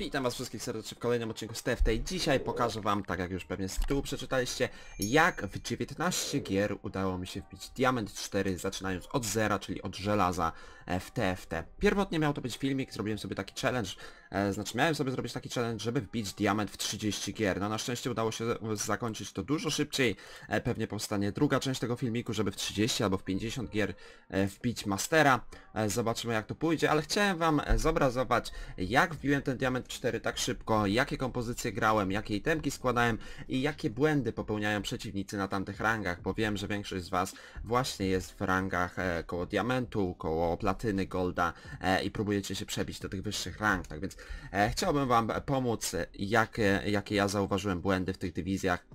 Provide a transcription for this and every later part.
Witam was wszystkich serdecznie w kolejnym odcinku z TFT. Dzisiaj pokażę wam, tak jak już pewnie z tyłu przeczytaliście, jak w 19 gier udało mi się wbić Diament 4, zaczynając od zera, czyli od żelaza w TFT. Pierwotnie miał to być filmik, zrobiłem sobie taki challenge, e, znaczy miałem sobie zrobić taki challenge, żeby wbić diament w 30 gier. No na szczęście udało się zakończyć to dużo szybciej, e, pewnie powstanie druga część tego filmiku, żeby w 30 albo w 50 gier e, wbić Mastera. Zobaczymy jak to pójdzie, ale chciałem wam zobrazować jak wbiłem ten diament 4 tak szybko, jakie kompozycje grałem, jakie itemki składałem i jakie błędy popełniają przeciwnicy na tamtych rangach, bo wiem, że większość z was właśnie jest w rangach koło diamentu, koło platyny, platyny, golda e, i próbujecie się przebić do tych wyższych rang, tak więc e, chciałbym wam pomóc, jakie, jakie ja zauważyłem błędy w tych dywizjach,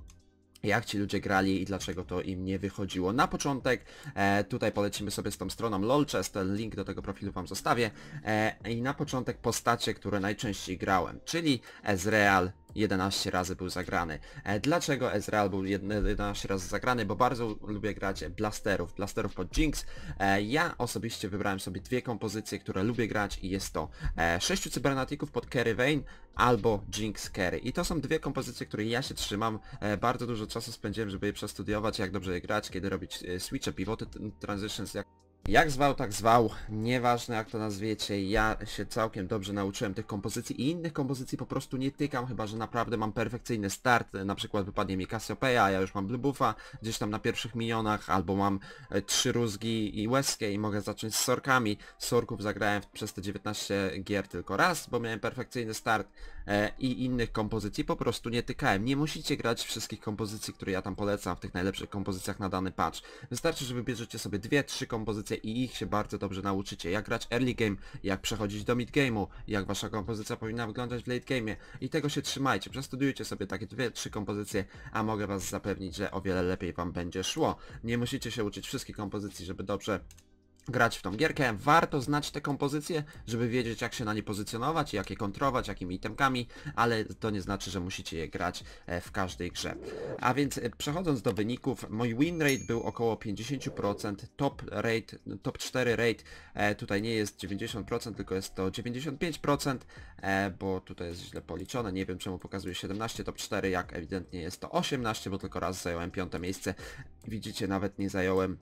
jak ci ludzie grali i dlaczego to im nie wychodziło. Na początek e, tutaj polecimy sobie z tą stroną Lolchest, link do tego profilu wam zostawię. E, I na początek postacie, które najczęściej grałem, czyli Ezreal, 11 razy był zagrany. E, dlaczego Ezreal był 11 razy zagrany? Bo bardzo lubię grać blasterów, blasterów pod Jinx. E, ja osobiście wybrałem sobie dwie kompozycje, które lubię grać i jest to 6 e, cybernatików pod Kerry Vane albo Jinx Carry. I to są dwie kompozycje, które ja się trzymam. Bardzo dużo czasu spędziłem, żeby je przestudiować, jak dobrze je grać, kiedy robić switche, pivoty, transitions, jak jak zwał, tak zwał, nieważne jak to nazwiecie, ja się całkiem dobrze nauczyłem tych kompozycji i innych kompozycji po prostu nie tykam, chyba że naprawdę mam perfekcyjny start, na przykład wypadnie mi Cassiopeia, ja już mam Blue Buffa gdzieś tam na pierwszych minionach, albo mam e, trzy rózgi i łezkę i mogę zacząć z sorkami. Sorków zagrałem przez te 19 gier tylko raz, bo miałem perfekcyjny start e, i innych kompozycji po prostu nie tykałem. Nie musicie grać wszystkich kompozycji, które ja tam polecam w tych najlepszych kompozycjach na dany patch. Wystarczy, że wybierzecie sobie dwie, trzy kompozycje pozycje i ich się bardzo dobrze nauczycie. Jak grać early game, jak przechodzić do mid game'u, jak wasza kompozycja powinna wyglądać w late game'ie. I tego się trzymajcie, przestudiujcie sobie takie dwie, trzy kompozycje, a mogę was zapewnić, że o wiele lepiej wam będzie szło. Nie musicie się uczyć wszystkich kompozycji, żeby dobrze grać w tą gierkę, warto znać te kompozycje, żeby wiedzieć jak się na nie pozycjonować, jak je kontrować, jakimi itemkami, ale to nie znaczy, że musicie je grać e, w każdej grze. A więc e, przechodząc do wyników, mój win rate był około 50%, top rate, top 4 rate e, tutaj nie jest 90%, tylko jest to 95%, bo tutaj jest źle policzone, nie wiem czemu pokazuje 17, top 4, jak ewidentnie jest to 18, bo tylko raz zająłem piąte miejsce. Widzicie, nawet nie zająłem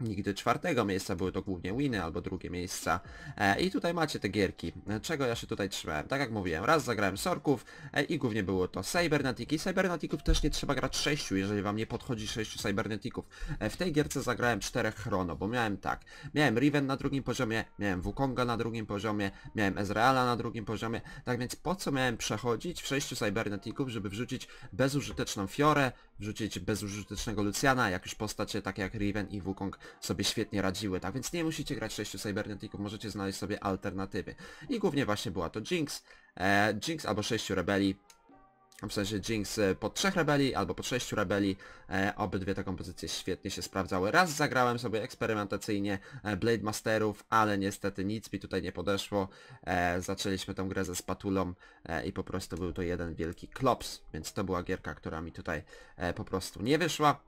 nigdy czwartego miejsca, były to głównie winy albo drugie miejsca. E, I tutaj macie te gierki, e, czego ja się tutaj trzymałem. Tak jak mówiłem, raz zagrałem Sorków e, i głównie było to Cybernatiki. Cybernatików też nie trzeba grać 6, jeżeli wam nie podchodzi 6 Cybernatików. E, w tej gierce zagrałem 4 Chrono, bo miałem tak, miałem Riven na drugim poziomie, miałem Wukonga na drugim poziomie, miałem Ezreala na drugim poziomie, tak więc po co miałem przechodzić w 6 Cybernatików, żeby wrzucić bezużyteczną Fiorę, wrzucić bezużytecznego Luciana, jak już postacie takie jak Riven i Wukong sobie świetnie radziły, tak więc nie musicie grać 6 Cybernetików, możecie znaleźć sobie alternatywy. I głównie właśnie była to Jinx, e, Jinx albo 6 Rebeli, w sensie Jinx e, po trzech rebeli albo po sześciu rebeli. E, obydwie te kompozycje świetnie się sprawdzały. Raz zagrałem sobie eksperymentacyjnie e, Blade Masterów, ale niestety nic mi tutaj nie podeszło. E, zaczęliśmy tę grę ze spatulą e, i po prostu był to jeden wielki klops, więc to była gierka, która mi tutaj e, po prostu nie wyszła.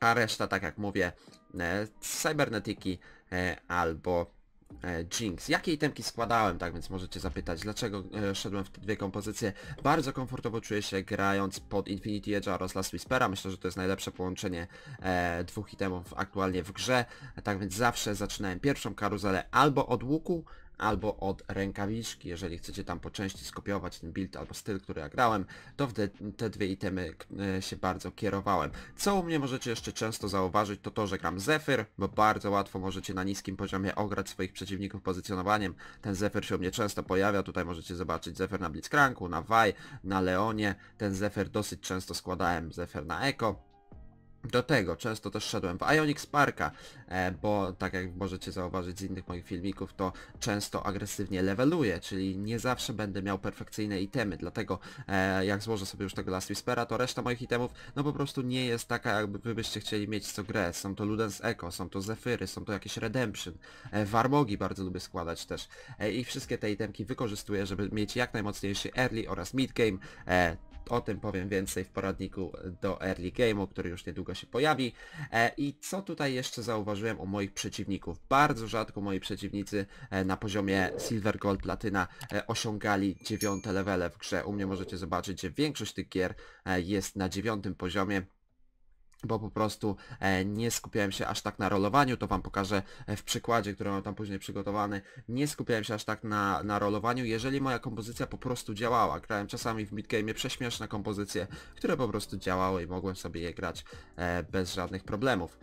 A reszta, tak jak mówię, e, Cybernetiki e, albo E, Jinx. Jakie itemki składałem, tak więc możecie zapytać, dlaczego e, szedłem w te dwie kompozycje. Bardzo komfortowo czuję się grając pod Infinity Edge oraz Last Whispera. Myślę, że to jest najlepsze połączenie e, dwóch itemów aktualnie w grze. Tak więc zawsze zaczynałem pierwszą karuzelę albo od łuku, albo od rękawiczki. Jeżeli chcecie tam po części skopiować ten build albo styl, który ja grałem, to w te, dwie itemy e, się bardzo kierowałem. Co u mnie możecie jeszcze często zauważyć, to to, że gram Zephyr, bo bardzo łatwo możecie na niskim poziomie ograć swoich przeciwników pozycjonowaniem. Ten Zephyr się u mnie często pojawia, tutaj możecie zobaczyć Zephyr na Blitzcranku, na Vi, na Leonie. Ten Zephyr dosyć często składałem, Zephyr na Echo. Do tego często też szedłem w Ionic Parka, e, bo tak jak możecie zauważyć z innych moich filmików, to często agresywnie leveluję, czyli nie zawsze będę miał perfekcyjne itemy, dlatego e, jak złożę sobie już tego Last Whispera, to reszta moich itemów no po prostu nie jest taka, jakby wy byście chcieli mieć co grę. Są to Ludens Echo, są to Zephyry, są to jakieś Redemption, e, Warmogi bardzo lubię składać też i wszystkie te itemki wykorzystuję, żeby mieć jak najmocniejszy early oraz mid game, o tym powiem więcej w poradniku do Early Game'u, który już niedługo się pojawi. E, I co tutaj jeszcze zauważyłem o moich przeciwników? Bardzo rzadko moi przeciwnicy e, na poziomie Silver, Gold, Platyna e, osiągali dziewiąte levele w grze. U mnie możecie zobaczyć, że większość tych gier jest na dziewiątym poziomie bo po prostu e, nie skupiałem się aż tak na rolowaniu, to Wam pokażę e, w przykładzie, który mam tam później przygotowany, nie skupiałem się aż tak na, na rolowaniu, jeżeli moja kompozycja po prostu działała. Grałem czasami w midgame prześmieszne kompozycje, które po prostu działały i mogłem sobie je grać e, bez żadnych problemów.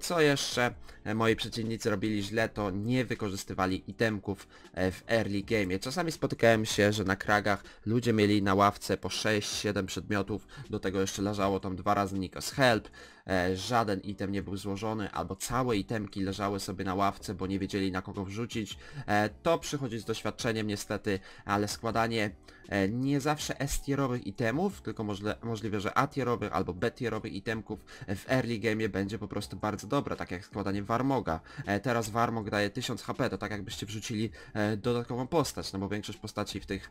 Co jeszcze moi przeciwnicy robili źle, to nie wykorzystywali itemków w early game. Czasami spotykałem się, że na kragach ludzie mieli na ławce po 6-7 przedmiotów, do tego jeszcze leżało tam dwa razy Nikos Help, E, żaden item nie był złożony, albo całe itemki leżały sobie na ławce, bo nie wiedzieli na kogo wrzucić, e, to przychodzi z doświadczeniem niestety, ale składanie e, nie zawsze S-tierowych itemów, tylko możliwe, że A-tierowych albo B-tierowych itemków w early game będzie po prostu bardzo dobre, tak jak składanie Warmoga. Teraz Warmog daje 1000 HP, to tak jakbyście wrzucili dodatkową postać, no bo większość postaci w tych,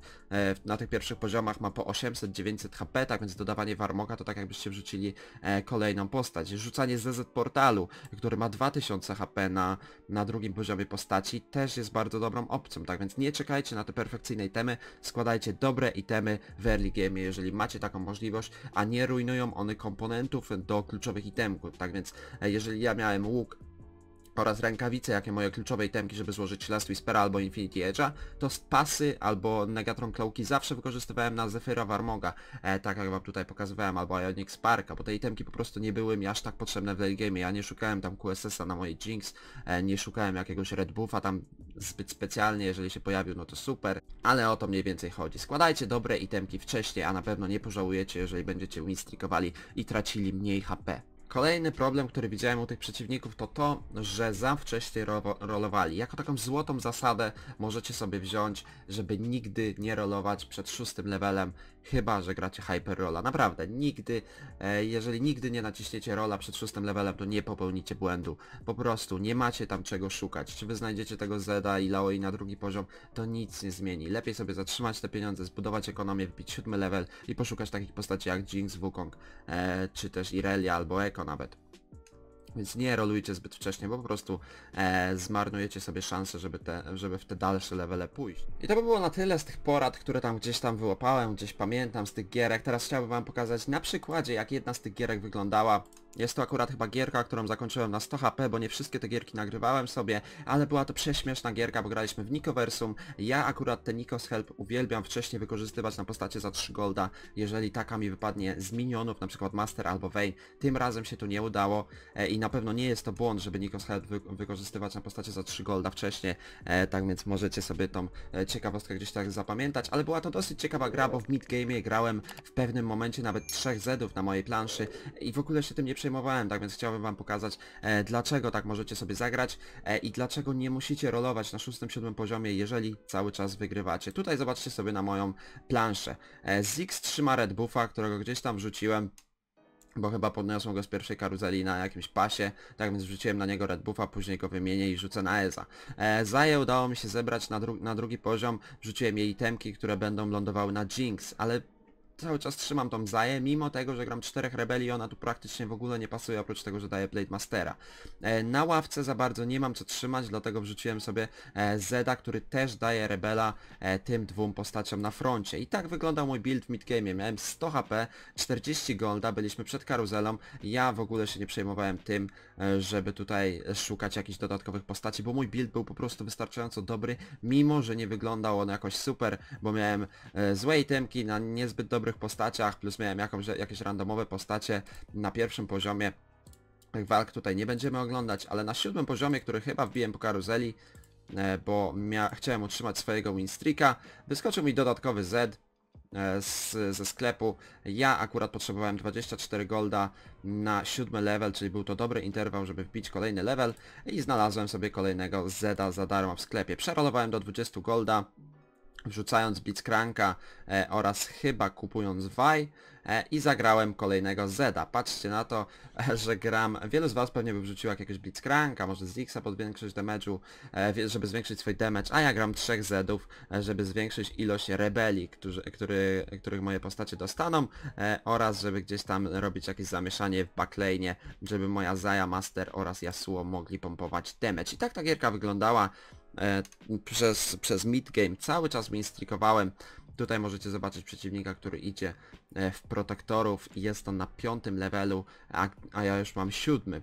na tych pierwszych poziomach ma po 800-900 HP, tak więc dodawanie Warmoga to tak jakbyście wrzucili kolejną postać postać, rzucanie zezet portalu, który ma 2000 HP na, na drugim poziomie postaci, też jest bardzo dobrą opcją, tak więc nie czekajcie na te perfekcyjne itemy, składajcie dobre itemy w early game, jeżeli macie taką możliwość, a nie rujnują one komponentów do kluczowych itemów, tak więc e, jeżeli ja miałem łuk oraz rękawice, jakie moje kluczowej temki, żeby złożyć Last Whispera albo Infinity Edge'a, to pasy albo Negatron Cloaki zawsze wykorzystywałem na Zephyra Warmoga, e, tak jak wam tutaj pokazywałem, albo Ionic Sparka, bo te itemki po prostu nie były mi aż tak potrzebne w late game. Ja nie szukałem tam QSS-a na mojej Jinx, e, nie szukałem jakiegoś Red Buffa tam zbyt specjalnie, jeżeli się pojawił, no to super, ale o to mniej więcej chodzi. Składajcie dobre itemki wcześniej, a na pewno nie pożałujecie, jeżeli będziecie winstrikowali i tracili mniej HP. Kolejny problem, który widziałem u tych przeciwników to to, że za wcześnie ro rolowali. Jako taką złotą zasadę możecie sobie wziąć, żeby nigdy nie rolować przed szóstym levelem, chyba że gracie hyper rola. Naprawdę, nigdy, e, jeżeli nigdy nie naciśniecie rola przed szóstym levelem, to nie popełnicie błędu. Po prostu nie macie tam czego szukać. Czy wy znajdziecie tego Zeda i Laoi na drugi poziom, to nic nie zmieni. Lepiej sobie zatrzymać te pieniądze, zbudować ekonomię, wypić siódmy level i poszukać takich postaci jak Jinx, Wukong, e, czy też Irelia albo Eko nawet. Więc nie rolujcie zbyt wcześnie, bo po prostu e, zmarnujecie sobie szansę, żeby, te, żeby w te dalsze levele pójść. I to by było na tyle z tych porad, które tam gdzieś tam wyłapałem, gdzieś pamiętam z tych gierek. Teraz chciałbym wam pokazać na przykładzie, jak jedna z tych gierek wyglądała. Jest to akurat chyba gierka, którą zakończyłem na 100 HP, bo nie wszystkie te gierki nagrywałem sobie, ale była to prześmieszna gierka, bo graliśmy w Nikoversum. Ja akurat te Nikos Help uwielbiam wcześniej wykorzystywać na postacie za 3 golda, jeżeli taka mi wypadnie z minionów, na przykład Master albo Vayne. Tym razem się to nie udało e, i na pewno nie jest to błąd, żeby Nikos Help wy wykorzystywać na postacie za 3 golda wcześniej, e, tak więc możecie sobie tą e, ciekawostkę gdzieś tak zapamiętać, ale była to dosyć ciekawa gra, bo w mid-game grałem w pewnym momencie nawet 3 Zedów na mojej planszy i w ogóle się tym nie przejmowałem, tak więc chciałbym wam pokazać e, dlaczego tak możecie sobie zagrać e, i dlaczego nie musicie rolować na 6-7 poziomie, jeżeli cały czas wygrywacie. Tutaj zobaczcie sobie na moją planszę. E, Ziggs trzyma Red Buffa, którego gdzieś tam wrzuciłem bo chyba podniosłem go z pierwszej karuzeli na jakimś pasie, tak więc wrzuciłem na niego Red Buffa, później go wymienię i rzucę na Eza. E, udało mi się zebrać na, dru na drugi poziom, wrzuciłem jej itemki, które będą lądowały na Jinx, ale cały czas trzymam tą Zaję, mimo tego, że gram czterech rebeli, ona tu praktycznie w ogóle nie pasuje, oprócz tego, że daje Blade Mastera. E, na ławce za bardzo nie mam co trzymać, dlatego wrzuciłem sobie e, Zeda, który też daje rebela e, tym dwóm postaciom na froncie. I tak wyglądał mój build w midgame. Miałem 100 HP, 40 golda, byliśmy przed karuzelą, ja w ogóle się nie przejmowałem tym, E, żeby tutaj szukać jakichś dodatkowych postaci, bo mój build był po prostu wystarczająco dobry, mimo że nie wyglądał on jakoś super, bo miałem e, złe itemki na niezbyt dobrych postaciach, plus miałem jakąś, jakieś randomowe postacie na pierwszym poziomie. Walk tutaj nie będziemy oglądać, ale na siódmym poziomie, który chyba wbiłem po karuzeli, e, bo chciałem utrzymać swojego winstreaka, wyskoczył mi dodatkowy Z, E, z, ze sklepu. Ja akurat potrzebowałem 24 golda na siódmy level, czyli był to dobry interwał, żeby wbić kolejny level i znalazłem sobie kolejnego Zeda za darmo w sklepie. Przerolowałem do 20 golda wrzucając Blitzcranka e, oraz chyba kupując Vaj e, i zagrałem kolejnego Zeda. Patrzcie na to, e, że gram, wielu z was pewnie by wrzuciło jakiegoś Blitzcranka, może z Xa pod większość damage'u, e, żeby zwiększyć swój damage, a ja gram trzech Zedów, e, żeby zwiększyć ilość rebeli, którzy, który, których moje postacie dostaną e, oraz żeby gdzieś tam robić jakieś zamieszanie w backlane, żeby moja Zaya Master oraz Yasuo mogli pompować damage. I tak ta gierka wyglądała e, przez, przez mid-game. Cały czas minstrikowałem. Tutaj możecie zobaczyć przeciwnika, który idzie e, w protektorów i jest on na piątym levelu, a, a ja już mam siódmy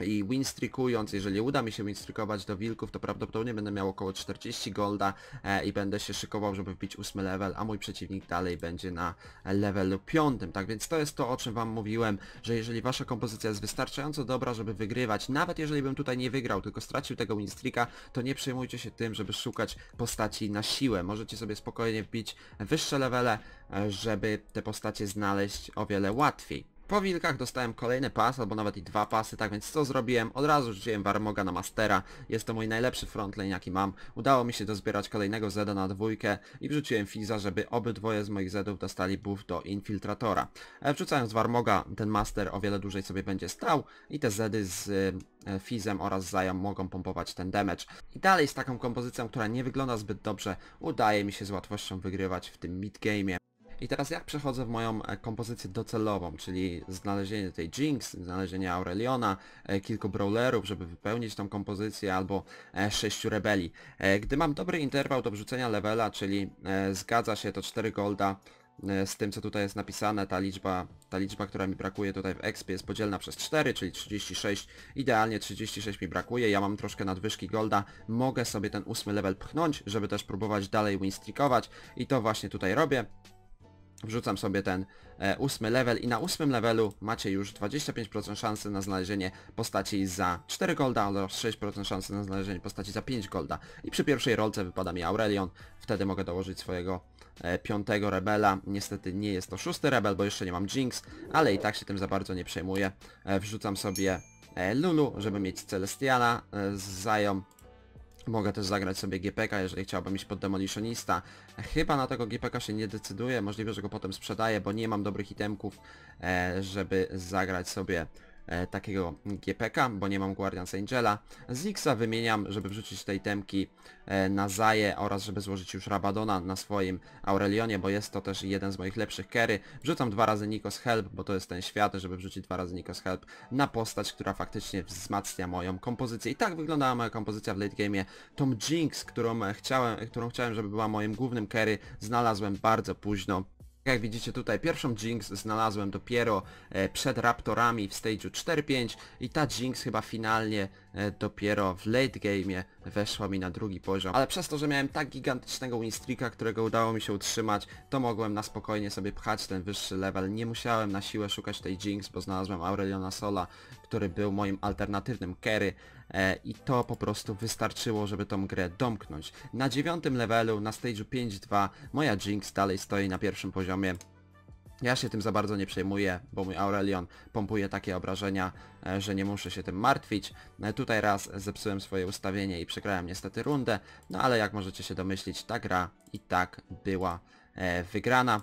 i winstrikując, jeżeli uda mi się winstrikować do wilków, to prawdopodobnie będę miał około 40 golda e, i będę się szykował, żeby wbić ósmy level, a mój przeciwnik dalej będzie na levelu piątym. Tak więc to jest to, o czym wam mówiłem, że jeżeli wasza kompozycja jest wystarczająco dobra, żeby wygrywać, nawet jeżeli bym tutaj nie wygrał, tylko stracił tego winstrika, to nie przejmujcie się tym, żeby szukać postaci na siłę. Możecie sobie spokojnie wbić wyższe levele, e, żeby te postacie znaleźć o wiele łatwiej. Po wilkach dostałem kolejny pas, albo nawet i dwa pasy, tak więc co zrobiłem? Od razu rzuciłem Warmoga na Mastera. Jest to mój najlepszy frontlane jaki mam. Udało mi się dozbierać kolejnego Zeda na dwójkę i wrzuciłem Fiza, żeby obydwoje z moich Zedów dostali buff do Infiltratora. E, wrzucając Warmoga, ten Master o wiele dłużej sobie będzie stał i te Zedy z e, Fizem oraz zają mogą pompować ten damage. I dalej z taką kompozycją, która nie wygląda zbyt dobrze, udaje mi się z łatwością wygrywać w tym mid-game'ie. I teraz jak przechodzę w moją e, kompozycję docelową, czyli znalezienie tej Jinx, znalezienie Aureliona, e, kilku brawlerów, żeby wypełnić tą kompozycję, albo e, sześciu rebeli. Gdy mam dobry interwał do wrzucenia levela, czyli zgadza się to 4 golda, z tym co tutaj jest napisane, ta liczba, ta liczba, która mi brakuje tutaj w expie jest podzielna przez 4, czyli 36, idealnie 36 mi brakuje, ja mam troszkę nadwyżki golda, mogę sobie ten ósmy level pchnąć, żeby też próbować dalej winstreakować i to właśnie tutaj robię. Wrzucam sobie ten e, ósmy level i na ósmym levelu macie już 25% szansy na znalezienie postaci za 4 golda oraz 6% szansy na znalezienie postaci za 5 golda. I przy pierwszej rolce wypada mi Aurelion, wtedy mogę dołożyć swojego e, piątego rebela. Niestety nie jest to szósty rebel, bo jeszcze nie mam Jinx, ale i tak się tym za bardzo nie przejmuję. E, wrzucam sobie e, Lulu, żeby mieć Celestiana e, z Zają Mogę też zagrać sobie GPK, jeżeli chciałbym iść pod Demolitionista. Chyba na tego GPK się nie decyduję, możliwe, że go potem sprzedaję, bo nie mam dobrych itemków, e, żeby zagrać sobie e, takiego GPK, bo nie mam Guardians Angela. Zixa wymieniam, żeby wrzucić tej temki e, na Zaje oraz żeby złożyć już Rabadona na swoim Aurelionie, bo jest to też jeden z moich lepszych carry. Wrzucam dwa razy Nikos Help, bo to jest ten świat, żeby wrzucić dwa razy Nikos Help na postać, która faktycznie wzmacnia moją kompozycję. I tak wyglądała moja kompozycja w late game'ie. Tom Jinx, którą chciałem, którą chciałem, żeby była moim głównym carry, znalazłem bardzo późno jak widzicie tutaj pierwszą Jinx znalazłem dopiero e, przed Raptorami w stage'u 4-5 i ta Jinx chyba finalnie E, dopiero w late game'ie weszła mi na drugi poziom. Ale przez to, że miałem tak gigantycznego streaka, którego udało mi się utrzymać, to mogłem na spokojnie sobie pchać ten wyższy level. Nie musiałem na siłę szukać tej Jinx, bo znalazłem Aureliona Sola, który był moim alternatywnym carry e, i to po prostu wystarczyło, żeby tą grę domknąć. Na dziewiątym levelu, na stage'u 5-2, moja Jinx dalej stoi na pierwszym poziomie, ja się tym za bardzo nie przejmuję, bo mój Aurelion pompuje takie obrażenia, e, że nie muszę się tym martwić. E, tutaj raz zepsułem swoje ustawienie i przegrałem niestety rundę, no ale jak możecie się domyślić, ta gra i tak była e, wygrana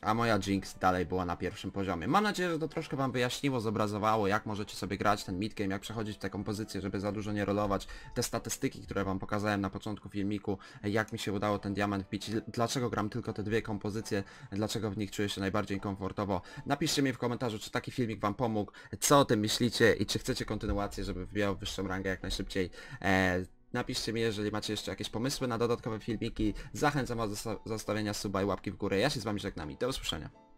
a moja Jinx dalej była na pierwszym poziomie. Mam nadzieję, że to troszkę Wam wyjaśniło, zobrazowało, jak możecie sobie grać ten midgame, jak przechodzić w tę kompozycję, żeby za dużo nie rolować. Te statystyki, które Wam pokazałem na początku filmiku, jak mi się udało ten diament wbić, dlaczego gram tylko te dwie kompozycje, dlaczego w nich czuję się najbardziej komfortowo. Napiszcie mi w komentarzu, czy taki filmik Wam pomógł, co o tym myślicie i czy chcecie kontynuację, żeby wbijał wyższą rangę jak najszybciej. Eee, Napiszcie mi, jeżeli macie jeszcze jakieś pomysły na dodatkowe filmiki. Zachęcam do zostawienia suba i łapki w górę. Ja się z wami żegnam i do usłyszenia.